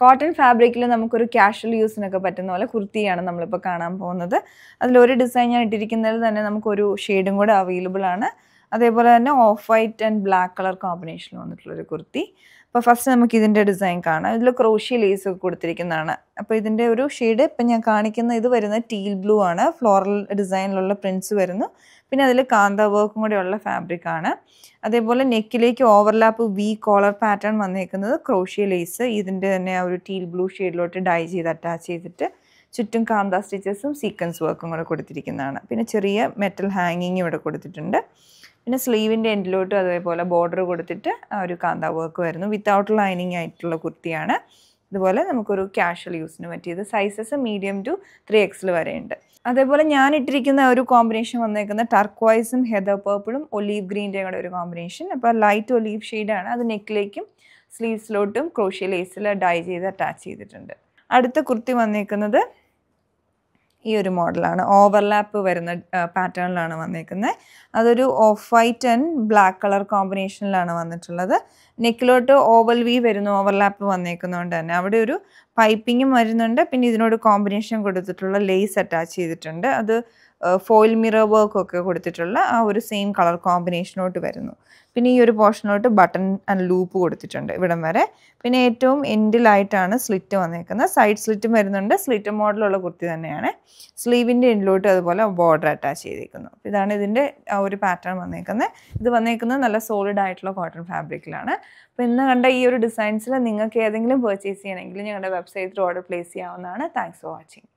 cotton ഫാബ്രിക്കിൽ നമുക്കൊരു casual യൂസിനൊക്കെ പറ്റുന്ന പോലെ കുർത്തിയാണ് നമ്മളിപ്പോൾ കാണാൻ പോകുന്നത് അതിലൊരു ഡിസൈൻ ഞാൻ ഇട്ടിരിക്കുന്നതിൽ തന്നെ നമുക്കൊരു ഷെയ്ഡും കൂടെ അവൈലബിൾ ആണ് അതേപോലെ തന്നെ off white and black colour കോമ്പിനേഷനിൽ വന്നിട്ടുള്ളൊരു കുർത്തി അപ്പോൾ ഫസ്റ്റ് നമുക്ക് ഇതിൻ്റെ ഡിസൈൻ കാണാം ഇതിൽ ക്രോഷ്യ ലേസ് ഒക്കെ കൊടുത്തിരിക്കുന്നതാണ് അപ്പോൾ ഇതിൻ്റെ ഒരു ഷെയ്ഡ് ഇപ്പം ഞാൻ കാണിക്കുന്ന ഇത് വരുന്ന ടീൽ ബ്ലൂ ആണ് ഫ്ലോറൽ ഡിസൈനിലുള്ള പ്രിന്റ്സ് വരുന്നു പിന്നെ അതിൽ കാന്ത വർക്കും കൂടെ ഉള്ള ഫാബ്രിക് ആണ് അതേപോലെ നെക്കിലേക്ക് ഓവർലാപ്പ് വി കോളർ പാറ്റേൺ വന്നേക്കുന്നത് ക്രോഷ്യ ലേസ് ഇതിൻ്റെ തന്നെ ഒരു ടീൽ ബ്ലൂ ഷെയ്ഡിലോട്ട് ഡൈ ചെയ്ത് അറ്റാച്ച് ചെയ്തിട്ട് ചുറ്റും കാന്ത സ്റ്റിച്ചസും സീക്വൻസ് വർക്കും കൂടെ കൊടുത്തിരിക്കുന്നതാണ് പിന്നെ ചെറിയ മെറ്റൽ ഹാങ്ങിങ് ഇവിടെ കൊടുത്തിട്ടുണ്ട് പിന്നെ സ്ലീവിൻ്റെ എൻഡിലോട്ടും അതേപോലെ ബോർഡർ കൊടുത്തിട്ട് ആ ഒരു കാന്ത വർക്ക് വരുന്നു വിത്തൗട്ട് ലൈനിങ് ആയിട്ടുള്ള കുർത്തിയാണ് അതുപോലെ നമുക്കൊരു ക്യാഷ്വൽ യൂസിന് പറ്റിയത് സൈസസ് മീഡിയം ടു ത്രീ എക്സിൽ വരെയുണ്ട് അതേപോലെ ഞാൻ ഇട്ടിരിക്കുന്ന ഒരു കോമ്പിനേഷൻ വന്നേക്കുന്ന ടർക്വൈസും ഹെദർ പേർപ്പിളും ഒലീവ് ഗ്രീൻ്റെ കൂടെ ഒരു കോമ്പിനേഷൻ അപ്പോൾ ലൈറ്റ് ഒലീവ് ഷെയ്ഡാണ് അത് നെക്കിലേക്കും സ്ലീവ്സിലോട്ടും ക്രോഷ്യ ലേസിൽ ഡൈ ചെയ്ത് അറ്റാച്ച് ചെയ്തിട്ടുണ്ട് അടുത്ത കുർത്തി വന്നേക്കുന്നത് ഈ ഒരു മോഡലാണ് ഓവർലാപ്പ് വരുന്ന പാറ്റേണിലാണ് വന്നിരിക്കുന്നത് അതൊരു off white and black colour കോമ്പിനേഷനിലാണ് വന്നിട്ടുള്ളത് നെക്കിലോട്ട് ഓവൽ വി വരുന്നു ഓവർലാപ്പ് വന്നേക്കുന്നതുകൊണ്ട് തന്നെ അവിടെ ഒരു പൈപ്പിങ്ങും വരുന്നുണ്ട് പിന്നെ ഇതിനോട് കോമ്പിനേഷൻ കൊടുത്തിട്ടുള്ള ലേസ് അറ്റാച്ച് ചെയ്തിട്ടുണ്ട് അത് ഫോയിൽ മിറർ വർക്ക് ഒക്കെ കൊടുത്തിട്ടുള്ള ആ ഒരു സെയിം കളർ കോമ്പിനേഷനോട്ട് വരുന്നു പിന്നെ ഈ ഒരു പോർഷനോട്ട് ബട്ടൺ ആൻഡ് ലൂപ്പ് കൊടുത്തിട്ടുണ്ട് ഇവിടം വരെ പിന്നെ ഏറ്റവും എൻഡിലായിട്ടാണ് സ്ലിറ്റ് വന്നേക്കുന്നത് സൈഡ് സ്ലിറ്റും വരുന്നുണ്ട് സ്ലിറ്റ് മോഡലുള്ള കുർത്തി തന്നെയാണ് സ്ലീവിൻ്റെ എൻഡിലോട്ട് അതുപോലെ ബോർഡർ അറ്റാച്ച് ചെയ്തിരിക്കുന്നു ഇതാണ് ഇതിൻ്റെ ആ ഒരു പാറ്റേൺ വന്നേക്കുന്നത് ഇത് വന്നേക്കുന്നത് നല്ല സോളിഡ് ആയിട്ടുള്ള കോട്ടൺ ഫാബ്രിക്കിലാണ് അപ്പോൾ ഇന്ന് കണ്ട ഈ ഒരു ഡിസൈൻസിൽ നിങ്ങൾക്ക് ഏതെങ്കിലും പേർച്ചേസ് ചെയ്യണമെങ്കിൽ ഞങ്ങളുടെ വെബ്സൈറ്റിൽ ഓർഡർ പ്ലേസ് ചെയ്യാവുന്നതാണ് താങ്ക്സ് ഫോർ വാച്ചിങ്